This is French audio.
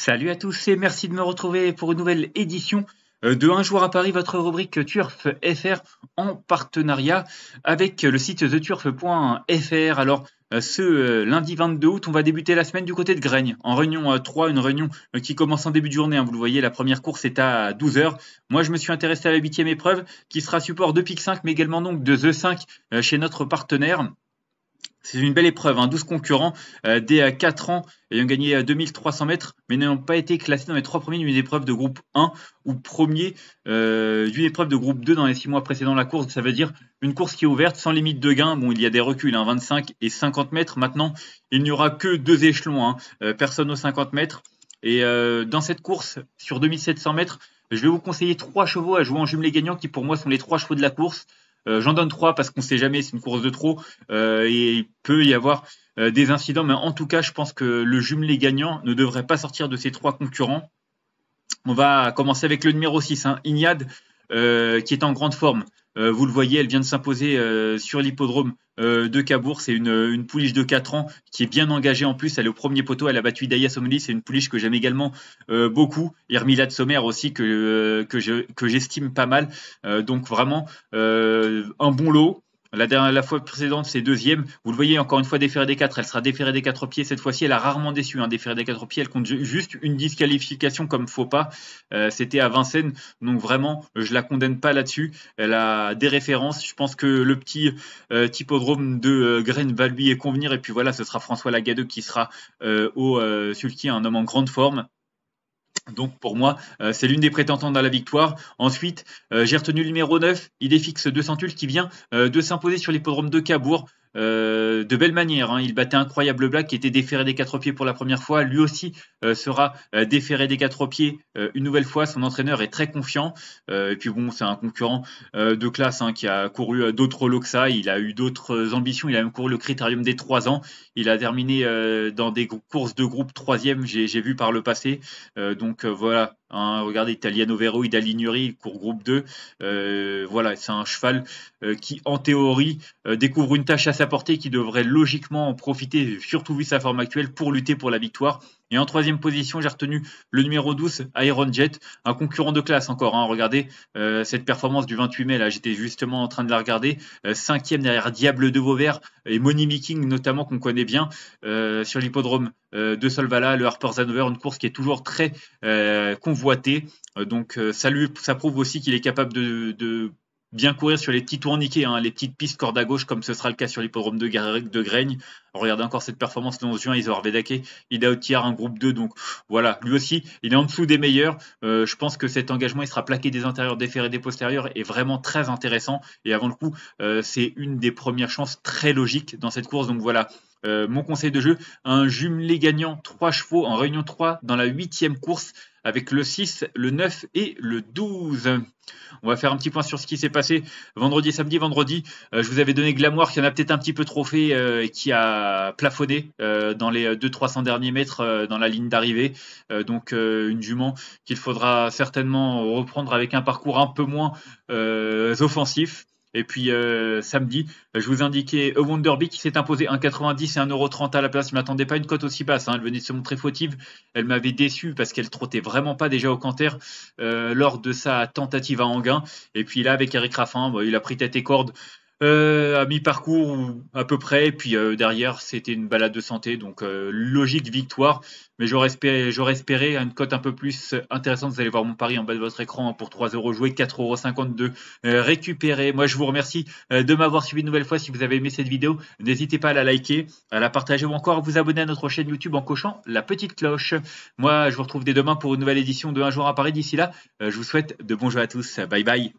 Salut à tous et merci de me retrouver pour une nouvelle édition euh, de Un Jour à Paris, votre rubrique Turf FR en partenariat avec euh, le site theturf.fr. Alors, euh, ce lundi 22 août, on va débuter la semaine du côté de Graigne, en réunion 3, une réunion qui commence en début de journée. Hein, vous le voyez, la première course est à 12h. Moi, je me suis intéressé à la huitième épreuve qui sera support de PIC 5, mais également donc de The 5 chez notre partenaire. C'est une belle épreuve. 12 hein. concurrents euh, dès dès 4 ans ayant gagné 2300 euh, mètres, mais n'ayant pas été classés dans les 3 premiers d'une épreuve de groupe 1 ou premier euh, d'une épreuve de groupe 2 dans les 6 mois précédents la course. Ça veut dire une course qui est ouverte sans limite de gain. Bon, il y a des reculs, 25 hein, et 50 mètres. Maintenant, il n'y aura que deux échelons. Hein. personne aux 50 mètres. Et dans cette course, sur 2700 mètres, je vais vous conseiller 3 chevaux à jouer en jumelé gagnant qui pour moi sont les 3 chevaux de la course. Euh, j'en donne trois parce qu'on ne sait jamais, c'est une course de trop euh, et il peut y avoir euh, des incidents. Mais en tout cas, je pense que le jumelé gagnant ne devrait pas sortir de ces trois concurrents. On va commencer avec le numéro 6, hein, qui est en grande forme. Euh, vous le voyez, elle vient de s'imposer euh, sur l'hippodrome euh, de Cabourg. C'est une, une, pouliche de 4 ans qui est bien engagée en plus. Elle est au premier poteau. Elle a battu Daya C'est une pouliche que j'aime également beaucoup. hermila de Sommer aussi, que, que j'estime pas mal. donc vraiment, un bon lot. La, dernière, la fois précédente, c'est deuxième. Vous le voyez, encore une fois, déférée des quatre. Elle sera déférée des quatre pieds. Cette fois-ci, elle a rarement déçu. Un hein. Déférée des quatre pieds, elle compte juste une disqualification comme faux pas. Euh, c'était à Vincennes. Donc vraiment, je la condamne pas là-dessus. Elle a des références. Je pense que le petit euh, typodrome de euh, Graine va lui convenir. Et puis voilà, ce sera François Lagadeux qui sera euh, au Sulky, un homme en grande forme. Donc pour moi, euh, c'est l'une des prétendantes à la victoire. Ensuite, euh, j'ai retenu le numéro 9, il est fixe qui vient euh, de s'imposer sur l'hippodrome de Cabourg. Euh, de belle manière. Hein. Il battait Incroyable Black qui était déféré des quatre pieds pour la première fois. Lui aussi euh, sera euh, déféré des quatre pieds une nouvelle fois. Son entraîneur est très confiant. et puis bon, c'est un concurrent de classe hein, qui a couru d'autres ça, Il a eu d'autres ambitions. Il a même couru le critérium des trois ans. Il a terminé dans des courses de groupe troisième, j'ai vu par le passé. donc voilà, Hein, regardez Italiano Vero, Idalignuri, court groupe 2. Euh, voilà, c'est un cheval euh, qui, en théorie, euh, découvre une tâche à sa portée qui devrait logiquement en profiter, surtout vu sa forme actuelle, pour lutter pour la victoire. Et en troisième position, j'ai retenu le numéro 12, Iron Jet, un concurrent de classe encore. Hein. Regardez euh, cette performance du 28 mai, là, j'étais justement en train de la regarder. Euh, cinquième derrière Diable de Vauvert et Money Making, notamment, qu'on connaît bien euh, sur l'hippodrome de Solvala, le Harper's Zanover, une course qui est toujours très convoitée. donc, ça, lui, ça prouve aussi qu'il est capable de bien courir sur les petits tourniquets, hein, les petites pistes corde à gauche, comme ce sera le cas sur l'hippodrome de, Garrick, de Graigne. Regardez encore cette performance le 11 juin, ont Vedake, il a tiers un groupe 2, donc voilà, lui aussi, il est en dessous des meilleurs. Euh, je pense que cet engagement, il sera plaqué des intérieurs, des ferrés, des postérieurs, est vraiment très intéressant. Et avant le coup, euh, c'est une des premières chances très logiques dans cette course, donc voilà. Euh, mon conseil de jeu, un jumelé gagnant 3 chevaux en réunion 3 dans la huitième course avec le 6, le 9 et le 12. On va faire un petit point sur ce qui s'est passé vendredi, samedi, vendredi. Euh, je vous avais donné Glamour qui en a peut-être un petit peu trop fait euh, et qui a plafonné euh, dans les 200-300 derniers mètres dans la ligne d'arrivée. donc une jument qu'il faudra certainement reprendre avec un parcours un peu moins offensif. Et puis euh, samedi, je vous indiquais euh, Derby qui s'est imposé 1,90 et 1,30€ à la place. Je ne m'attendais pas à une cote aussi basse. Hein. Elle venait de se montrer fautive. Elle m'avait déçu parce qu'elle trottait vraiment pas déjà au canter euh, lors de sa tentative à Anguin. Et puis là, avec Eric Raffin, il a pris tête et corde. Euh, à mi-parcours à peu près. Puis euh, derrière, c'était une balade de santé, donc euh, logique victoire. Mais j'aurais espéré, j'aurais espéré une cote un peu plus intéressante. Vous allez voir mon pari en bas de votre écran hein, pour 3 euros joué, 4,52 euros récupéré. Moi, je vous remercie de m'avoir suivi une nouvelle fois. Si vous avez aimé cette vidéo, n'hésitez pas à la liker, à la partager ou encore à vous abonner à notre chaîne YouTube en cochant la petite cloche. Moi, je vous retrouve dès demain pour une nouvelle édition de Un jour à Paris. D'ici là, je vous souhaite de bons jeux à tous. Bye bye.